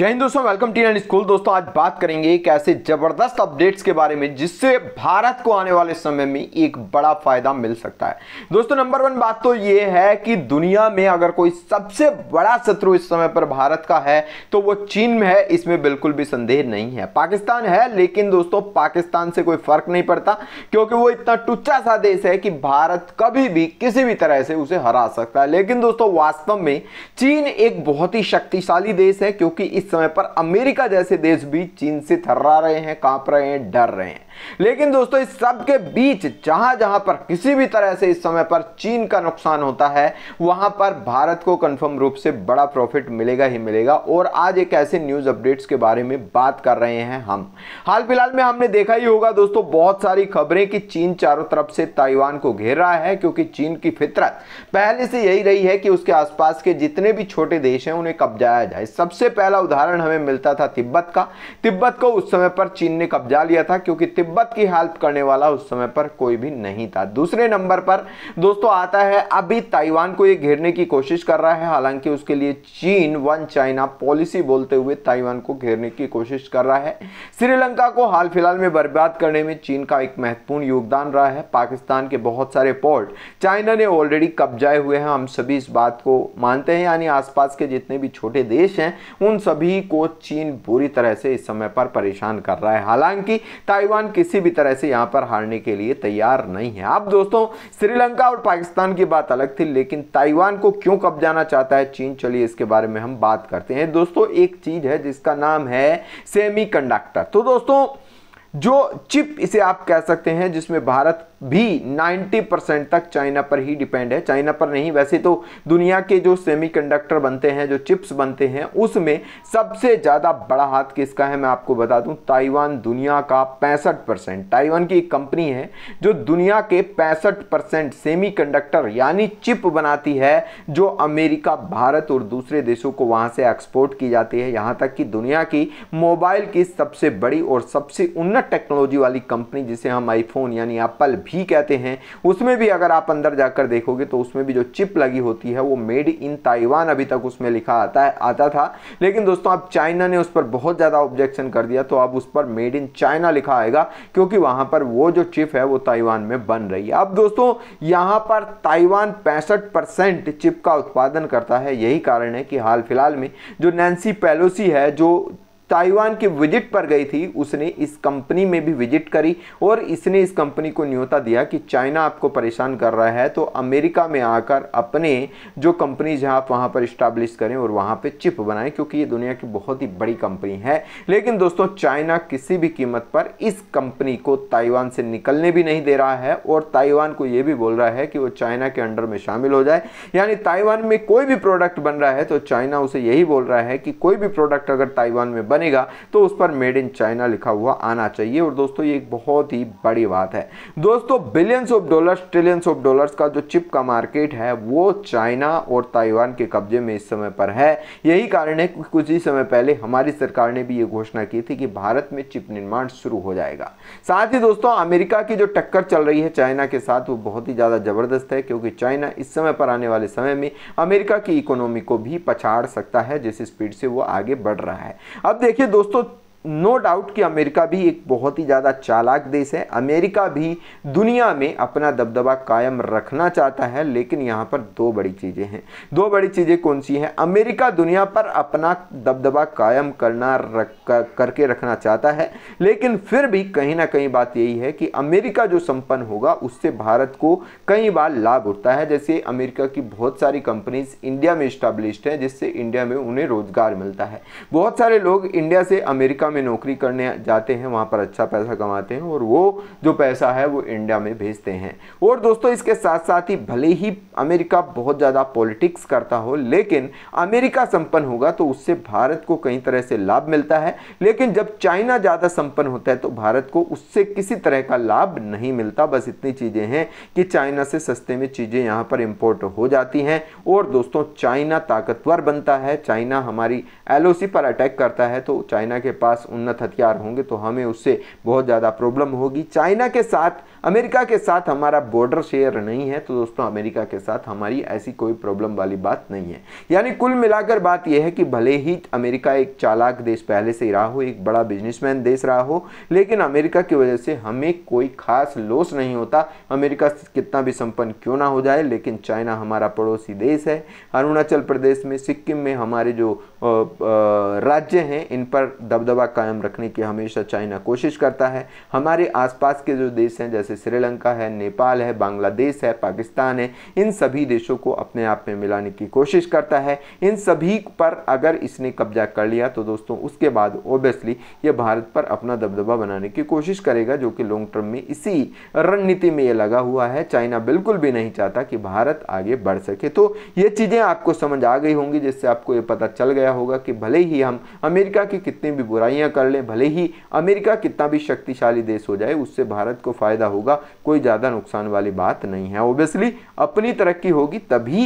जय हिंद दोस्तों welcome T and school दोस्तों आज बात करेंगे एक ऐसे जबरदस्त अपडेट्स के बारे में जिससे भारत को आने वाले समय में एक बड़ा फायदा मिल सकता है दोस्तों नंबर वन बात तो ये है कि दुनिया में अगर कोई सबसे बड़ा शत्रु इस समय पर भारत का है तो वो चीन में है इसमें बिल्कुल भी संदेह नहीं है पाकिस्तान है लेकिन दोस्तों पाकिस्तान से कोई फर्क नहीं पड़ता क्योंकि वो इतना टुच्चा सा देश है कि भारत कभी भी किसी भी तरह से उसे हरा सकता है लेकिन दोस्तों वास्तव में चीन एक बहुत ही शक्तिशाली देश है क्योंकि इस समय पर अमेरिका जैसे देश भी चीन से थर्रा रहे हैं कांप रहे हैं डर रहे हैं लेकिन दोस्तों इस सब के बीच जहां जहां पर किसी भी तरह से इस समय पर चीन का नुकसान होता है वहां पर भारत को कंफर्म रूप से बड़ा प्रॉफिट मिलेगा ही मिलेगा और आज एक ऐसे न्यूज अपडेट्स के बारे में बात कर रहे हैं हम हाल फिलहाल में हमने देखा ही होगा दोस्तों बहुत सारी खबरें कि चीन चारों तरफ से ताइवान को घेर रहा है क्योंकि चीन की फितरत पहले से यही रही है कि उसके आसपास के जितने भी छोटे देश हैं उन्हें कब्जाया जाए सबसे पहला उदाहरण हमें मिलता था तिब्बत का तिब्बत को उस समय पर चीन ने कब्जा लिया था क्योंकि तिब्बत तिब्बत की हेल्प करने वाला उस समय पर कोई भी नहीं था दूसरे नंबर पर दोस्तों आता है अभी ताइवान को ये घेरने की कोशिश कर रहा है हालांकि उसके लिए चीन वन चाइना पॉलिसी बोलते हुए ताइवान को घेरने की कोशिश कर रहा है श्रीलंका को हाल फिलहाल में बर्बाद करने में चीन का एक महत्वपूर्ण योगदान रहा है पाकिस्तान के बहुत सारे पोर्ट चाइना ने ऑलरेडी कब्जाए हुए हैं हम सभी इस बात को मानते हैं यानी आसपास के जितने भी छोटे देश हैं उन सभी को चीन बुरी तरह से इस समय पर परेशान कर रहा है हालांकि ताइवान किसी भी तरह से यहां पर हारने के लिए तैयार नहीं है अब दोस्तों श्रीलंका और पाकिस्तान की बात अलग थी लेकिन ताइवान को क्यों कब जाना चाहता है चीन चलिए इसके बारे में हम बात करते हैं दोस्तों एक चीज है जिसका नाम है सेमी तो दोस्तों जो चिप इसे आप कह सकते हैं जिसमें भारत भी 90 परसेंट तक चाइना पर ही डिपेंड है चाइना पर नहीं वैसे तो दुनिया के जो सेमीकंडक्टर बनते हैं जो चिप्स बनते हैं उसमें सबसे ज़्यादा बड़ा हाथ किसका है मैं आपको बता दूं ताइवान दुनिया का पैंसठ परसेंट ताइवान की एक कंपनी है जो दुनिया के पैंसठ परसेंट सेमी यानी चिप बनाती है जो अमेरिका भारत और दूसरे देशों को वहाँ से एक्सपोर्ट की जाती है यहाँ तक कि दुनिया की मोबाइल की सबसे बड़ी और सबसे उन्नत टेक्नोलॉजी वाली कंपनी जिसे हम आईफोन यानी एप्पल भी कहते हैं उसमें भी अगर आप अंदर जाकर देखोगे तो उसमें भी जो चिप लगी होती है वो मेड इन ताइवान अभी तक उसमें लिखा आता है आता था लेकिन दोस्तों अब चाइना ने उस पर बहुत ज़्यादा ऑब्जेक्शन कर दिया तो अब उस पर मेड इन चाइना लिखा आएगा क्योंकि वहाँ पर वो जो चिप है वो ताइवान में बन रही है अब दोस्तों यहाँ पर ताइवान पैंसठ चिप का उत्पादन करता है यही कारण है कि हाल फिलहाल में जो नैन्सी पेलोसी है जो ताइवान की विजिट पर गई थी उसने इस कंपनी में भी विजिट करी और इसने इस कंपनी को न्योता दिया कि चाइना आपको परेशान कर रहा है तो अमेरिका में आकर अपने जो कंपनीज हैं आप वहाँ पर इस्टाब्लिश करें और वहाँ पर चिप बनाएं क्योंकि ये दुनिया की बहुत ही बड़ी कंपनी है लेकिन दोस्तों चाइना किसी भी कीमत पर इस कंपनी को ताइवान से निकलने भी नहीं दे रहा है और ताइवान को ये भी बोल रहा है कि वो चाइना के अंडर में शामिल हो जाए यानी ताइवान में कोई भी प्रोडक्ट बन रहा है तो चाइना उसे यही बोल रहा है कि कोई भी प्रोडक्ट अगर ताइवान में बन बनेगा तो उस पर मेड इन चाइना लिखा हुआ आना चाहिए और दोस्तों ये एक बहुत ही बड़ी बात है दोस्तों billions of dollars trillions of dollars का जो चिप का मार्केट है वो चाइना और ताइवान के कब्जे में इस समय पर है यही कारण है कुछ ही समय पहले हमारी सरकार ने भी ये घोषणा की थी कि भारत में चिप निर्माण शुरू हो जाएगा साथ ही दोस्तों अमेरिका की जो टक्कर चल रही है चाइना के साथ वो बहुत ही ज़्यादा ज़बरदस्त है क्योंकि चाइना इस समय पर आने वाले समय में अमेरिका की इकोनॉमी को भी पछाड़ सकता है जिस स्पीड से वो आगे बढ़ रहा है अब देख देखिए दोस्तों नो no डाउट कि अमेरिका भी एक बहुत ही ज़्यादा चालाक देश है अमेरिका भी दुनिया में अपना दबदबा कायम रखना चाहता है लेकिन यहाँ पर दो बड़ी चीज़ें हैं दो बड़ी चीज़ें कौन सी हैं अमेरिका दुनिया पर अपना दबदबा कायम करना रख करके रखना चाहता है लेकिन फिर भी कहीं ना कहीं बात यही है कि अमेरिका जो संपन्न होगा उससे भारत को कई बार लाभ उठता है जैसे अमेरिका की बहुत सारी कंपनीज इंडिया में इस्टाब्लिश्ड हैं जिससे इंडिया में उन्हें रोज़गार मिलता है बहुत सारे लोग इंडिया से अमेरिका अमेरिका में नौकरी करने जाते हैं वहाँ पर अच्छा पैसा कमाते हैं और वो जो पैसा है वो इंडिया में भेजते हैं और दोस्तों इसके साथ साथ ही भले ही अमेरिका बहुत ज़्यादा पॉलिटिक्स करता हो लेकिन अमेरिका संपन्न होगा तो उससे भारत को कई तरह से लाभ मिलता है लेकिन जब चाइना ज़्यादा संपन्न होता है तो भारत को उससे किसी तरह का लाभ नहीं मिलता बस इतनी चीज़ें हैं कि चाइना से सस्ते में चीज़ें यहाँ पर इम्पोर्ट हो जाती हैं और दोस्तों चाइना ताकतवर बनता है चाइना हमारी एलओसी पर अटैक करता है तो चाइना के पास पास उन्नत हथियार होंगे तो हमें उससे बहुत ज़्यादा प्रॉब्लम होगी चाइना के साथ अमेरिका के साथ हमारा बॉर्डर शेयर नहीं है तो दोस्तों अमेरिका के साथ हमारी ऐसी कोई प्रॉब्लम वाली बात नहीं है यानी कुल मिलाकर बात यह है कि भले ही अमेरिका एक चालाक देश पहले से ही रहा हो एक बड़ा बिजनेसमैन देश रहा हो लेकिन अमेरिका की वजह से हमें कोई खास लॉस नहीं होता अमेरिका कितना भी संपन्न क्यों ना हो जाए लेकिन चाइना हमारा पड़ोसी देश है अरुणाचल प्रदेश में सिक्किम में हमारे जो राज्य हैं इन पर दबदबा कायम रखने की हमेशा चाइना कोशिश करता है हमारे आसपास के जो देश हैं जैसे जैसे श्रीलंका है नेपाल है बांग्लादेश है पाकिस्तान है इन सभी देशों को अपने आप में मिलाने की कोशिश करता है इन सभी पर अगर इसने कब्जा कर लिया तो दोस्तों उसके बाद ओबियसली ये भारत पर अपना दबदबा बनाने की कोशिश करेगा जो कि लॉन्ग टर्म में इसी रणनीति में ये लगा हुआ है चाइना बिल्कुल भी नहीं चाहता कि भारत आगे बढ़ सके तो ये चीज़ें आपको समझ आ गई होंगी जिससे आपको ये पता चल गया होगा कि भले ही हम अमेरिका की कितनी भी बुराइयां कर लें भले ही अमेरिका कितना भी शक्तिशाली देश हो जाए उससे भारत को फ़ायदा हो होगा कोई ज़्यादा नुकसान वाली बात नहीं है ओबियसली अपनी तरक्की होगी तभी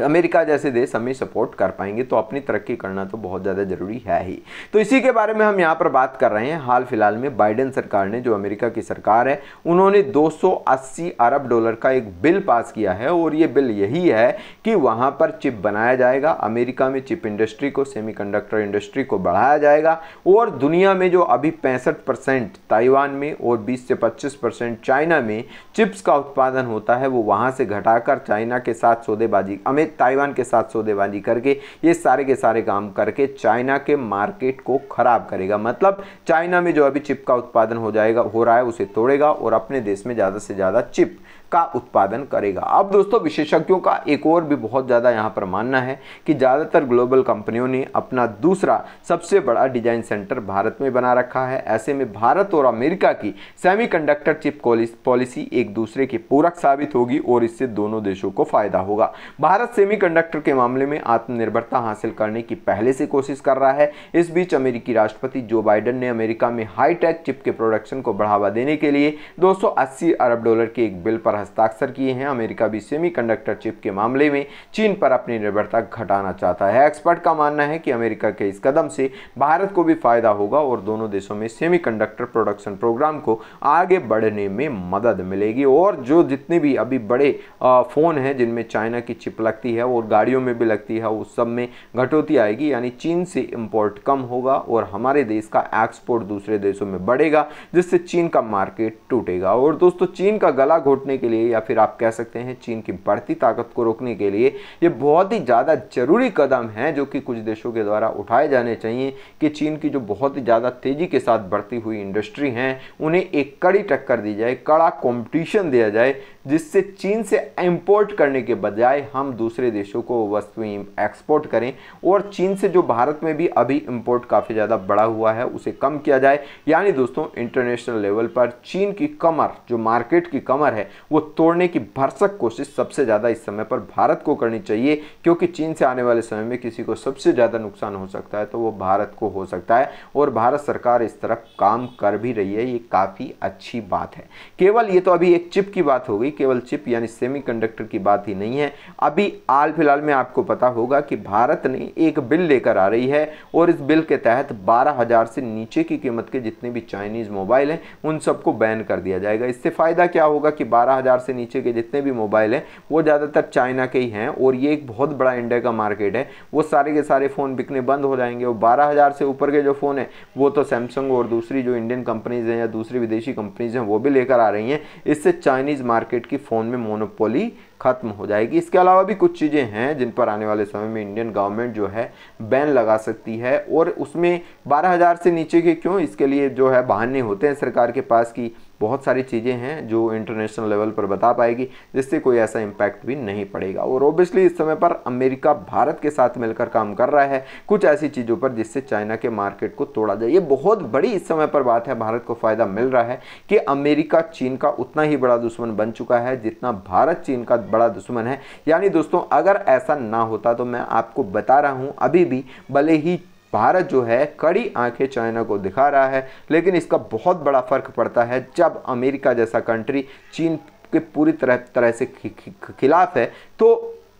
अमेरिका जैसे देश हमें सपोर्ट कर पाएंगे तो अपनी तरक्की करना तो बहुत ज़्यादा ज़रूरी है ही तो इसी के बारे में हम यहाँ पर बात कर रहे हैं हाल फिलहाल में बाइडेन सरकार ने जो अमेरिका की सरकार है उन्होंने 280 अरब डॉलर का एक बिल पास किया है और ये बिल यही है कि वहाँ पर चिप बनाया जाएगा अमेरिका में चिप इंडस्ट्री को सेमी इंडस्ट्री को बढ़ाया जाएगा और दुनिया में जो अभी पैंसठ ताइवान में और बीस से पच्चीस चाइना में चिप्स का उत्पादन होता है वो वहाँ से घटाकर चाइना के साथ सौदेबाजी अमेरिका में ताइवान के साथ सौदेबाजी करके ये सारे के सारे काम करके चाइना के मार्केट को ख़राब करेगा मतलब चाइना में जो अभी चिप का उत्पादन हो जाएगा हो रहा है उसे तोड़ेगा और अपने देश में ज़्यादा से ज़्यादा चिप का उत्पादन करेगा अब दोस्तों विशेषज्ञों का एक और भी बहुत ज़्यादा यहाँ पर मानना है कि ज़्यादातर ग्लोबल कंपनियों ने अपना दूसरा सबसे बड़ा डिजाइन सेंटर भारत में बना रखा है ऐसे में भारत और अमेरिका की सेमीकंडक्टर चिप पॉलिसी एक दूसरे के पूरक साबित होगी और इससे दोनों देशों को फायदा होगा भारत सेमीकंडक्टर के मामले में आत्मनिर्भरता हासिल करने की पहले से कोशिश कर रहा है इस बीच अमेरिकी राष्ट्रपति जो बाइडन ने अमेरिका में हाईटेक चिप के प्रोडक्शन को बढ़ावा देने के लिए 280 अरब डॉलर के एक बिल पर हस्ताक्षर किए हैं अमेरिका भी सेमीकंडक्टर चिप के मामले में चीन पर अपनी निर्भरता घटाना चाहता है एक्सपर्ट का मानना है कि अमेरिका के इस कदम से भारत को भी फायदा होगा और दोनों देशों में सेमीकंडक्टर प्रोडक्शन प्रोग्राम को आगे बढ़ने में मदद मिलेगी और जो जितने भी अभी बड़े फ़ोन हैं जिनमें चाइना की चिप लग लगती है और गाड़ियों में भी लगती है उस सब में घटौती आएगी यानी चीन से इम्पोर्ट कम होगा और हमारे देश का एक्सपोर्ट दूसरे देशों में बढ़ेगा जिससे चीन का मार्केट टूटेगा और दोस्तों चीन का गला घोटने के लिए या फिर आप कह सकते हैं चीन की बढ़ती ताकत को रोकने के लिए ये बहुत ही ज़्यादा ज़रूरी कदम है जो कि कुछ देशों के द्वारा उठाए जाने चाहिए कि चीन की जो बहुत ही ज़्यादा तेज़ी के साथ बढ़ती हुई इंडस्ट्री हैं उन्हें एक कड़ी टक्कर दी जाए कड़ा कॉम्पिटिशन दिया जाए जिससे चीन से इम्पोर्ट करने के बजाय हम दूसरे देशों को वस्तुएं एक्सपोर्ट करें और चीन से जो भारत में भी अभी इम्पोर्ट काफ़ी ज़्यादा बढ़ा हुआ है उसे कम किया जाए यानी दोस्तों इंटरनेशनल लेवल पर चीन की कमर जो मार्केट की कमर है वो तोड़ने की भरसक कोशिश सबसे ज़्यादा इस समय पर भारत को करनी चाहिए क्योंकि चीन से आने वाले समय में किसी को सबसे ज़्यादा नुकसान हो सकता है तो वो भारत को हो सकता है और भारत सरकार इस तरफ काम कर भी रही है ये काफ़ी अच्छी बात है केवल ये तो अभी एक चिप की बात हो गई केवल चिप यानी सेमीकंडक्टर की बात ही नहीं है अभी हाल फिलहाल में आपको पता होगा कि भारत ने एक बिल लेकर आ रही है और इस बिल के तहत बारह हज़ार से नीचे की कीमत के जितने भी चाइनीज़ मोबाइल हैं उन सबको बैन कर दिया जाएगा इससे फ़ायदा क्या होगा कि बारह हज़ार से नीचे के जितने भी मोबाइल हैं वो ज़्यादातर चाइना के ही हैं और ये एक बहुत बड़ा इंडिया का मार्केट है वो सारे के सारे फ़ोन बिकने बंद हो जाएंगे और बारह हज़ार से ऊपर के जो फ़ोन हैं वो तो सैमसंग और दूसरी जो इंडियन कंपनीज़ हैं या दूसरी विदेशी कंपनीज़ हैं वो भी लेकर आ रही हैं इससे चाइनीज़ मार्केट मार्केट की फ़ोन में मोनोपोली खत्म हो जाएगी इसके अलावा भी कुछ चीज़ें हैं जिन पर आने वाले समय में इंडियन गवर्नमेंट जो है बैन लगा सकती है और उसमें बारह हज़ार से नीचे के क्यों इसके लिए जो है बहाने होते हैं सरकार के पास कि बहुत सारी चीज़ें हैं जो इंटरनेशनल लेवल पर बता पाएगी जिससे कोई ऐसा इम्पैक्ट भी नहीं पड़ेगा और ऑब्वियसली इस समय पर अमेरिका भारत के साथ मिलकर काम कर रहा है कुछ ऐसी चीज़ों पर जिससे चाइना के मार्केट को तोड़ा जाए ये बहुत बड़ी इस समय पर बात है भारत को फ़ायदा मिल रहा है कि अमेरिका चीन का उतना ही बड़ा दुश्मन बन चुका है जितना भारत चीन का बड़ा दुश्मन है यानी दोस्तों अगर ऐसा ना होता तो मैं आपको बता रहा हूँ अभी भी भले ही भारत जो है कड़ी आंखें चाइना को दिखा रहा है लेकिन इसका बहुत बड़ा फ़र्क पड़ता है जब अमेरिका जैसा कंट्री चीन के पूरी तरह तरह से खिलाफ है तो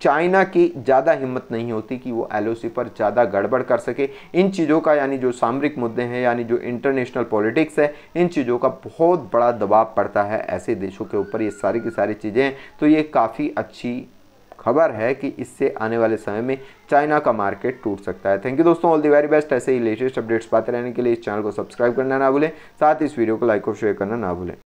चाइना की ज़्यादा हिम्मत नहीं होती कि वो एल पर ज़्यादा गड़बड़ कर सके इन चीज़ों का यानी जो सामरिक मुद्दे हैं यानी जो इंटरनेशनल पॉलिटिक्स है इन चीज़ों का बहुत बड़ा दबाव पड़ता है ऐसे देशों के ऊपर ये सारी की सारी चीज़ें तो ये काफ़ी अच्छी खबर है कि इससे आने वाले समय में चाइना का मार्केट टूट सकता है थैंक यू दोस्तों ऑल दी वेरी बेस्ट ऐसे ही लेटेस्ट अपडेट्स पाते रहने के लिए इस चैनल को सब्सक्राइब करना ना भूलें साथ ही इस वीडियो को लाइक और शेयर करना ना भूलें